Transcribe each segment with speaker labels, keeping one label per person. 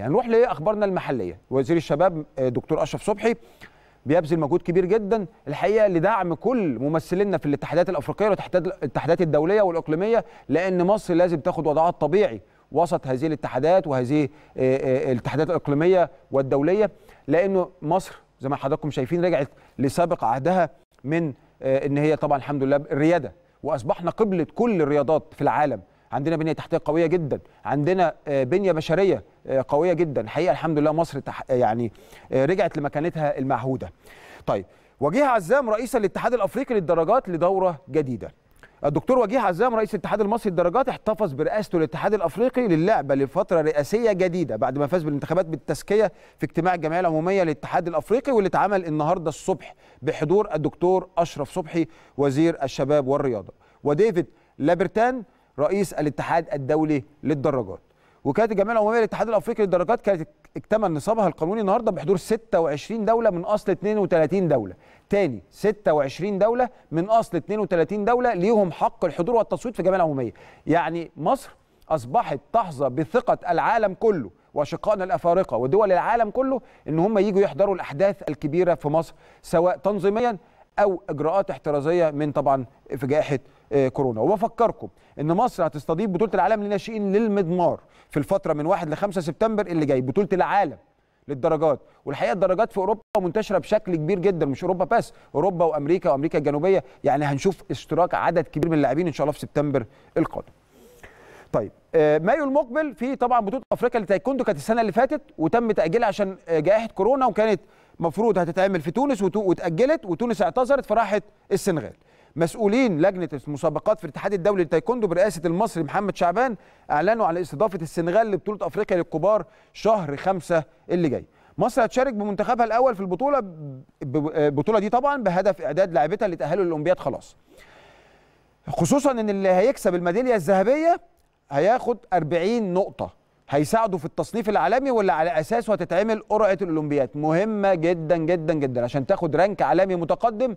Speaker 1: هنروح لاخبارنا المحليه وزير الشباب آه، دكتور اشرف صبحي بيبذل مجهود كبير جدا الحقيقه لدعم كل ممثلينا في الاتحادات الافريقيه والاتحادات الدوليه والاقليميه لان مصر لازم تاخد وضعها الطبيعي وسط هذه الاتحادات وهذه آه، آه، الاتحادات الاقليميه والدوليه لانه مصر زي ما حضراتكم شايفين رجعت لسابق عهدها من ان هي طبعا الحمد لله الرياده واصبحنا قبله كل الرياضات في العالم عندنا بنيه تحتيه قويه جدا عندنا آه، بنيه بشريه آه، قويه جدا حقيقه الحمد لله مصر آه، يعني رجعت لمكانتها المعهوده طيب وجيه عزام رئيس الاتحاد الافريقي للدرجات لدوره جديده الدكتور وجيه عزام رئيس الاتحاد المصري للدرجات احتفظ برئاسته للاتحاد الافريقي للعبه لفتره رئاسيه جديده بعد ما فاز بالانتخابات بالتزكيه في اجتماع الجمعيه العموميه للاتحاد الافريقي واللي اتعمل النهارده الصبح بحضور الدكتور اشرف صبحي وزير الشباب والرياضه وديفيد لابرتان رئيس الاتحاد الدولي للدراجات وكانت الجمعيه العموميه للاتحاد الافريقي للدراجات كانت اكتمل نصابها القانوني النهارده بحضور 26 دوله من اصل 32 دوله تاني 26 دوله من اصل 32 دوله ليهم حق الحضور والتصويت في الجمعيه العموميه يعني مصر اصبحت تحظى بثقه العالم كله واشقائنا الافارقه ودول العالم كله ان هم يجوا يحضروا الاحداث الكبيره في مصر سواء تنظيميا او اجراءات احترازيه من طبعا في جائحه آه، كورونا وبفكركم ان مصر هتستضيف بطوله العالم للناشئين للمضمار في الفتره من 1 ل 5 سبتمبر اللي جاي بطوله العالم للدرجات والحقيقه الدرجات في اوروبا منتشره بشكل كبير جدا مش اوروبا بس اوروبا وامريكا وامريكا الجنوبيه يعني هنشوف اشتراك عدد كبير من اللاعبين ان شاء الله في سبتمبر القادم طيب آه، مايو المقبل في طبعا بطوله افريقيا للتايكوندو كانت السنه اللي فاتت وتم تاجيلها عشان آه، جائحه كورونا وكانت مفروض هتتعمل في تونس وتأجلت وتونس اعتذرت فراحت السنغال مسؤولين لجنة المسابقات في الاتحاد الدولي للتايكوندو برئاسة المصري محمد شعبان أعلنوا على استضافة السنغال لبطولة أفريقيا للكبار شهر خمسة اللي جاي مصر هتشارك بمنتخبها الأول في البطولة البطولة دي طبعا بهدف إعداد لاعبتها لتأهلوا للأولمبياد خلاص خصوصا ان اللي هيكسب الميداليه الذهبيه هياخد 40 نقطه هيساعدوا في التصنيف العالمي ولا على اساسه هتتعمل قرعه الاولمبياد مهمه جدا جدا جدا عشان تاخد رانك عالمي متقدم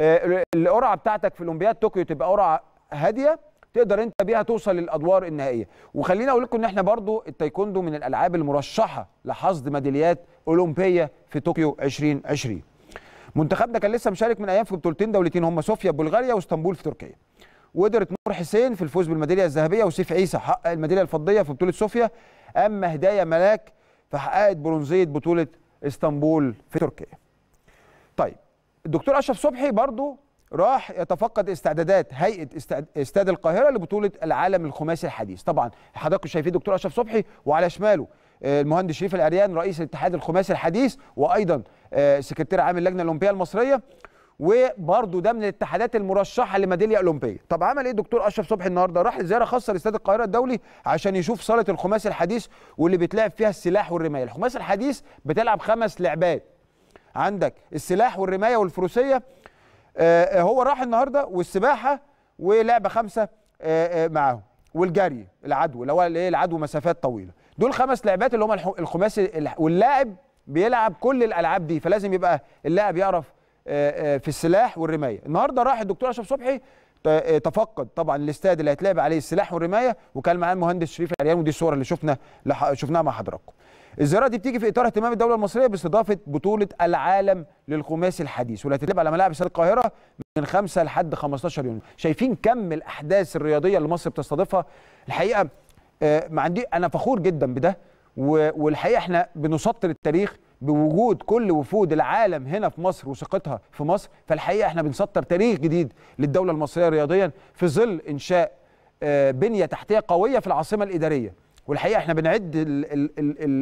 Speaker 1: آه، القرعه بتاعتك في اولمبياد طوكيو تبقى قرعه هاديه تقدر انت بيها توصل للادوار النهائيه وخلينا اقول لكم ان احنا برضو التايكوندو من الالعاب المرشحه لحصد ميداليات اولمبيه في طوكيو 2020 منتخبنا كان لسه مشارك من ايام في بطولتين دولتين هم صوفيا بلغاريا واسطنبول في تركيا وقدرت نور حسين في الفوز بالميداليه الذهبيه وسيف عيسى حقق الميداليه الفضيه في بطوله صوفيا اما هدايا ملاك فحققت برونزيه بطوله اسطنبول في تركيا. طيب الدكتور اشرف صبحي برضو راح يتفقد استعدادات هيئه استاد القاهره لبطوله العالم الخماسي الحديث طبعا حضراتكم شايفين الدكتور اشرف صبحي وعلى شماله آه، المهندس شريف العريان رئيس الاتحاد الخماسي الحديث وايضا آه، سكرتير عام اللجنه الاولمبيه المصريه وبرده ده من الاتحادات المرشحه لميداليه اولمبيه طب عمل ايه الدكتور اشرف صبحي النهارده راح زياره خاصه لاستاد القاهره الدولي عشان يشوف صاله الخماسي الحديث واللي بيتلعب فيها السلاح والرمايه الخماسي الحديث بتلعب خمس لعبات عندك السلاح والرمايه والفروسيه آه،, آه هو راح النهارده والسباحه ولعبه خمسه آه آه معاهم والجري العدو اللي هو ايه العدو مسافات طويله دول خمس لعبات اللي هم الخماسي واللاعب بيلعب كل الالعاب دي فلازم يبقى اللاعب يعرف آه، آه، في السلاح والرمايه النهارده راح الدكتور اشرف صبحي آه، تفقد طبعا الاستاد اللي هيتلعب عليه السلاح والرمايه وكان معاه المهندس شريف العريان ودي الصور اللي شفنا شفناها مع حضراتكم الزياره دي بتيجي في اطار اهتمام الدوله المصريه باستضافه بطوله العالم للخماسي الحديث واللي هتتلعب على ملاعب استاد القاهره من 5 لحد 15 يونيو شايفين كم الاحداث الرياضيه اللي مصر بتستضيفها الحقيقه ما عندي انا فخور جدا بده والحقيقه احنا بنسطر التاريخ بوجود كل وفود العالم هنا في مصر وثقتها في مصر فالحقيقه احنا بنسطر تاريخ جديد للدوله المصريه رياضيا في ظل انشاء آه، بنيه تحتيه قويه في العاصمه الاداريه والحقيقه احنا بنعد الـ الـ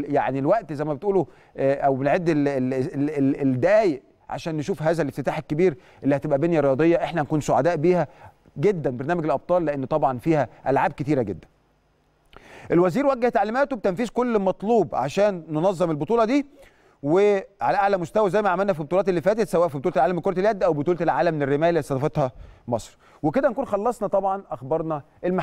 Speaker 1: الـ يعني الوقت زي ما بتقولوا آه، او بنعد الدقايق عشان نشوف هذا الافتتاح الكبير اللي هتبقى بنيه رياضيه احنا هنكون سعداء بيها جدا برنامج الابطال لان طبعا فيها العاب كثيره جدا الوزير وجه تعليماته بتنفيذ كل مطلوب عشان ننظم البطوله دي وعلى اعلى مستوى زي ما عملنا في البطولات اللي فاتت سواء في بطوله العالم لكره اليد او بطوله العالم للرمايه اللي استضافتها مصر وكده نكون خلصنا طبعا اخبارنا المحليه